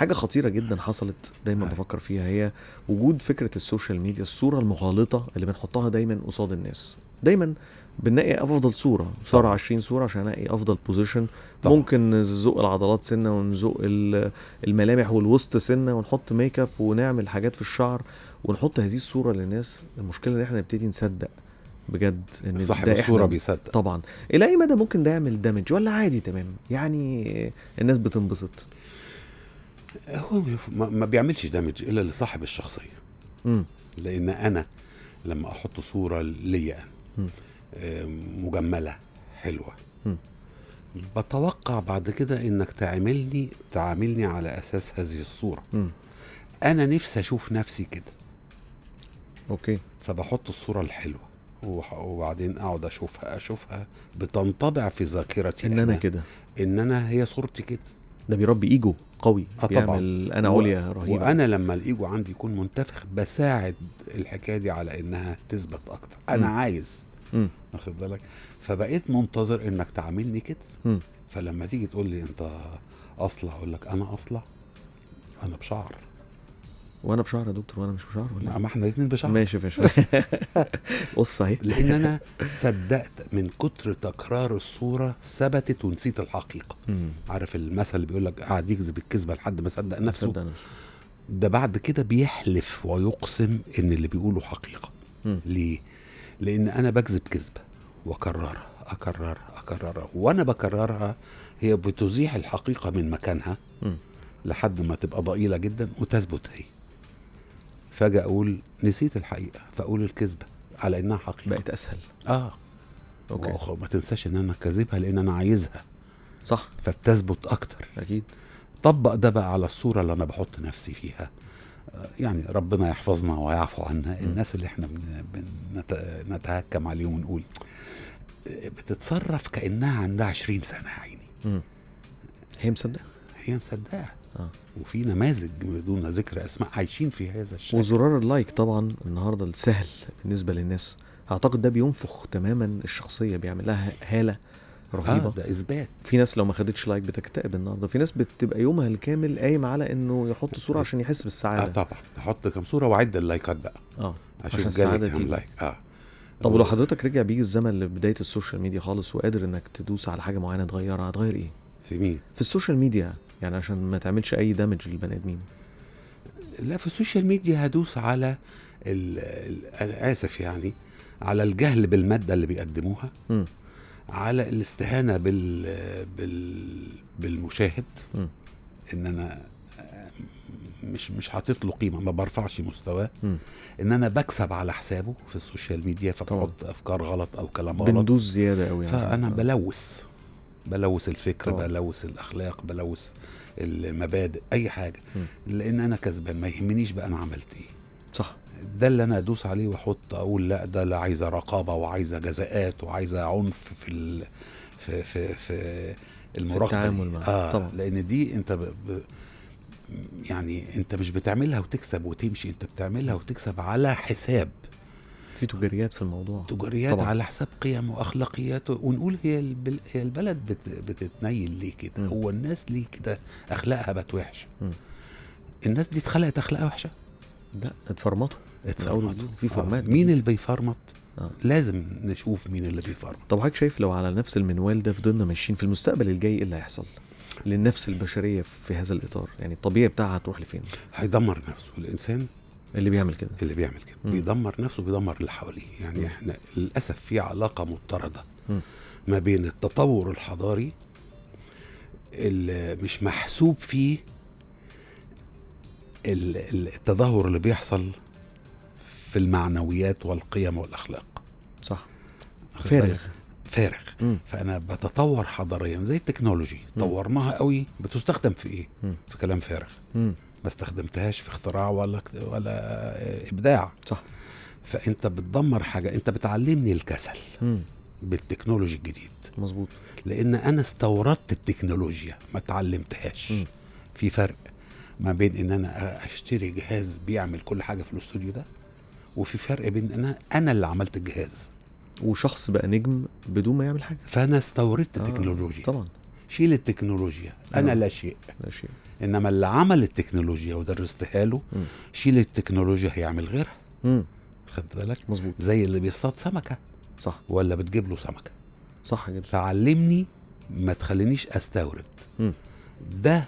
حاجه خطيره جدا حصلت دايما أيوة. بفكر فيها هي وجود فكره السوشيال ميديا الصوره المغالطه اللي بنحطها دايما قصاد الناس دايما بنلاقي افضل صوره صوره 20 صوره عشان الاقي افضل بوزيشن ممكن نزق العضلات سنه ونزق الملامح والوسط سنه ونحط ميك اب ونعمل حاجات في الشعر ونحط هذه الصوره للناس المشكله ان احنا نبتدي نصدق بجد ان صاحب الصوره بيصدق طبعا الى اي مدى ممكن ده يعمل دامج ولا عادي تمام يعني الناس بتنبسط هو ما بيعملش دامج الا لصاحب الشخصيه م. لان انا لما احط صوره ليا آه، مجمله حلوه م. بتوقع بعد كده انك تعاملني تعاملني على اساس هذه الصوره م. انا نفسي اشوف نفسي كده اوكي فبحط الصوره الحلوه وبعدين اقعد اشوفها اشوفها بتنطبع في ذاكرتي ان انا كده ان انا هي صورتي كده ده بيربي ايجو قوي آه بيعمل انا عليا رهيبه وانا لما الايجو عندي يكون منتفخ بساعد الحكايه دي على انها تثبت اكتر انا م. عايز واخد بالك فبقيت منتظر انك تعاملني كده فلما تيجي تقول لي انت اصلع اقول لك انا اصلع انا بشعر وانا بشعر يا دكتور وانا مش بشعر ولا إيه؟ ما نعم، احنا الاثنين بشعر ماشي ماشي قص اهي لان انا صدقت من كتر تكرار الصوره ثبتت ونسيت الحقيقه عارف المثل اللي بيقول لك قاعد يكذب الكذبه لحد ما صدق نفسه صدق نفسه ده بعد كده بيحلف ويقسم ان اللي بيقوله حقيقه ليه؟ لان انا بكذب كذبه واكررها اكررها اكررها وانا بكررها هي بتزيح الحقيقه من مكانها لحد ما تبقى ضئيله جدا وتثبت هي فجأة اقول نسيت الحقيقه فاقول الكذبه على انها حقيقه بقت اسهل اه اوكي ما تنساش ان انا كذبها لان انا عايزها صح فبتثبت اكتر اكيد طبق ده بقى على الصوره اللي انا بحط نفسي فيها يعني ربنا يحفظنا ويعفو عنا الناس اللي احنا بنتهكم عليهم ونقول بتتصرف كانها عندها 20 سنه يا عيني هي مصدقه هي مصدقه آه. وفي نماذج بدون ذكر اسماء عايشين في هذا الشكل وزرار اللايك طبعا النهارده السهل بالنسبه للناس اعتقد ده بينفخ تماما الشخصيه بيعمل لها هاله رهيبه آه ده اثبات في ناس لو ما خدتش لايك بتكتئب النهارده في ناس بتبقى يومها الكامل قايم على انه يحط صوره آه، عشان يحس بالسعاده اه طبعا نحط كام صوره وعد اللايكات بقى اه عشان السعاده دي لايك اه طب ولو حضرتك رجع بيك الزمن لبدايه السوشيال ميديا خالص وقادر انك تدوس على حاجه معينه تغيرها هتغير ايه في مين في السوشيال ميديا يعني عشان ما تعملش اي دامج للبني ادمين لا في السوشيال ميديا هدوس على ال... ال... انا اسف يعني على الجهل بالماده اللي بيقدموها م. على الاستهانه بال... بال... بالمشاهد م. ان انا مش مش حاطط له قيمه ما برفعش مستواه ان انا بكسب على حسابه في السوشيال ميديا فتحط افكار غلط او كلام غلط بندوز زياده قوي يعني فانا آه. بلوث بلوث الفكر طبعا. بلوث الاخلاق بلوث المبادئ اي حاجه م. لان انا كسبان ما يهمنيش بقى انا عملت ايه صح ده اللي انا ادوس عليه واحط اقول لا ده لا عايزه رقابه وعايزه جزاءات وعايزه عنف في ال... في في في المراقبه التعامل آه طبعا لان دي انت ب... ب... يعني انت مش بتعملها وتكسب وتمشي انت بتعملها وتكسب على حساب في تجاريات في الموضوع تجاريات طبعا. على حساب قيم واخلاقيات ونقول هي هي البلد بت... بتتنيل ليه كده هو الناس ليه كده اخلاقها بقت وحشه الناس دي اتخلقت اخلاقها وحشه لا اتفرمطوا اتفرمطوا في آه. فرمات مين اللي بيفرمط آه. لازم نشوف مين اللي بيفرمط طب حضرتك شايف لو على نفس المنوال ده فضلنا ماشيين في المستقبل الجاي ايه اللي هيحصل للنفس البشريه في هذا الاطار يعني الطبيعي بتاعها هتروح لفين هيدمر نفسه الانسان اللي بيعمل كده اللي بيعمل كده م. بيدمر نفسه بيدمر اللي حواليه يعني احنا للاسف في علاقه مضطرده ما بين التطور الحضاري اللي مش محسوب فيه التدهور اللي بيحصل في المعنويات والقيم والاخلاق صح فارغ فارغ فانا بتطور حضاريا زي التكنولوجي طورناها قوي بتستخدم في ايه مم. في كلام فارغ مم. ما استخدمتهاش في اختراع ولا ولا ابداع صح فانت بتدمر حاجه انت بتعلمني الكسل مم. بالتكنولوجي الجديد مظبوط لان انا استوردت التكنولوجيا ما اتعلمتهاش في فرق ما بين ان انا اشتري جهاز بيعمل كل حاجه في الاستوديو ده وفي فرق بين انا انا اللي عملت الجهاز وشخص بقى نجم بدون ما يعمل حاجه فانا استوردت آه. التكنولوجيا طبعا شيل التكنولوجيا انا نعم. لا شيء لا شيء انما اللي عمل التكنولوجيا ودرستها له شيل التكنولوجيا هيعمل غيرها امم خدت بالك مظبوط زي اللي بيصطاد سمكه صح ولا بتجيب له سمكه صح جدا فعلمني ما تخلينيش استورد م. ده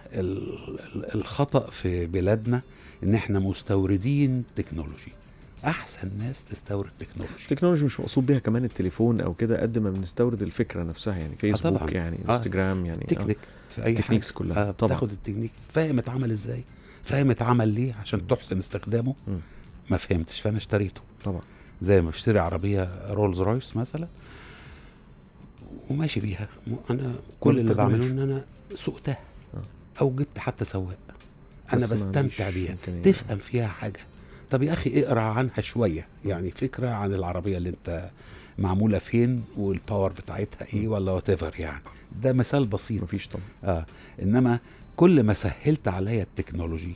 الخطا في بلادنا ان احنا مستوردين تكنولوجي احسن ناس تستورد تكنولوجي التكنولوجي مش مقصود بيها كمان التليفون او كده قد ما بنستورد الفكره نفسها يعني فيسبوك آه، طبعا. يعني آه. انستجرام يعني آه، تكنيك في اي حاجه كلها آه طبعا بتاخد التكنيك فاهم اتعمل ازاي فاهم اتعمل ليه عشان تحسن استخدامه م. ما فهمتش فانا اشتريته طبعا زي ما بشتري عربيه رولز رويس مثلا وماشي بيها انا كل اللي بعمله ان انا سوقتها آه. او جبت حتى سواق انا بستمتع بيها تفهم فيها حاجه طب يا اخي اقرا عنها شويه يعني فكره عن العربيه اللي انت معموله فين والباور بتاعتها ايه ولا وات يعني ده مثال بسيط مفيش طبعا اه انما كل ما سهلت عليا التكنولوجي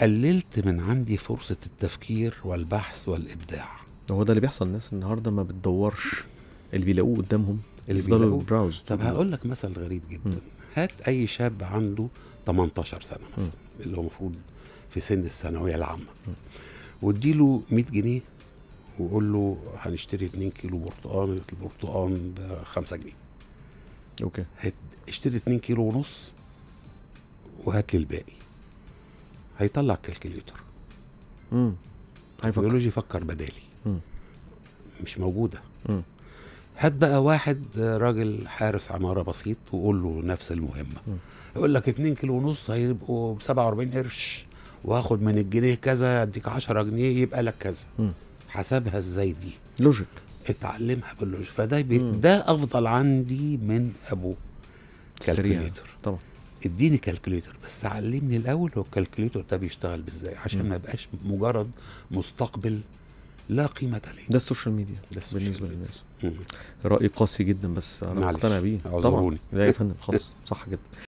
قللت من عندي فرصه التفكير والبحث والابداع هو ده اللي بيحصل الناس النهارده ما بتدورش اللي بيلاقوه قدامهم اللي بيفضلوا براوز طب هقول لك مثل غريب جدا م. هات اي شاب عنده 18 سنه مثلا اللي هو المفروض في سن الثانويه العامه واديله 100 جنيه وقول له هنشتري 2 كيلو برتقال البرتقال ب 5 جنيه اوكي هت... اشتري 2 كيلو ونص وهات لي الباقي هيطلع كالكوليتر امم البيولوجي فكر بدالي مم. مش موجوده مم. هات بقى واحد راجل حارس عماره بسيط وقول له نفس المهمه مم. يقول لك 2 كيلو ونص هيبقوا ب 47 قرش واخد من الجنيه كذا اديك 10 جنيه يبقى لك كذا حسبها ازاي دي لوجيك اتعلمها باللوجيك فده بي... ده افضل عندي من ابو كالكوليتر طبعا اديني كالكوليتر بس علمني الاول هو الكالكوليتر ده بيشتغل ازاي عشان ما ابقاش مجرد مستقبل لا قيمه عليه ده السوشيال ميديا ده بالنسبه للناس راي قاسي جدا بس انا مقتنع بيه طبعا لا يا فندم خالص صح جدا